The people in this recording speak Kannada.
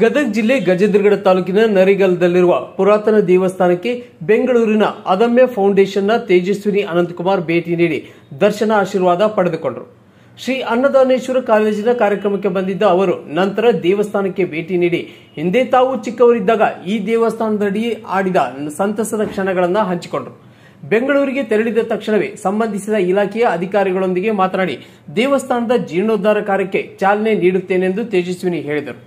ಗದಗ ಜಿಲ್ಲೆ ಗಜೇಂದ್ರಗಡ ತಾಲೂಕಿನ ನರಿಗಲ್ದಲ್ಲಿರುವ ಪುರಾತನ ದೇವಸ್ಥಾನಕ್ಕೆ ಬೆಂಗಳೂರಿನ ಅದಮ್ಯ ಫೌಂಡೇಶನ್ನ ತೇಜಸ್ವಿನಿ ಅನಂತಕುಮಾರ್ ಭೇಟಿ ನೀಡಿ ದರ್ಶನ ಆಶೀರ್ವಾದ ಪಡೆದುಕೊಂಡರು ಶ್ರೀ ಅನ್ನದಾನೇಶ್ವರ ಕಾಲೇಜಿನ ಕಾರ್ಯಕ್ರಮಕ್ಕೆ ಬಂದಿದ್ದ ಅವರು ನಂತರ ದೇವಸ್ಥಾನಕ್ಕೆ ಭೇಟಿ ನೀಡಿ ಹಿಂದೆ ತಾವು ಚಿಕ್ಕವರಿದ್ದಾಗ ಈ ದೇವಸ್ಥಾನದಡಿ ಆಡಿದ ಸಂತಸದ ಕ್ಷಣಗಳನ್ನು ಹಂಚಿಕೊಂಡರು ಬೆಂಗಳೂರಿಗೆ ತೆರಳಿದ ತಕ್ಷಣವೇ ಸಂಬಂಧಿಸಿದ ಇಲಾಖೆಯ ಅಧಿಕಾರಿಗಳೊಂದಿಗೆ ಮಾತನಾಡಿ ದೇವಸ್ಥಾನದ ಜೀರ್ಣೋದ್ಧಾರ ಕಾರ್ಯಕ್ಕೆ ಚಾಲನೆ ನೀಡುತ್ತೇನೆಂದು ತೇಜಸ್ವಿನಿ ಹೇಳಿದರು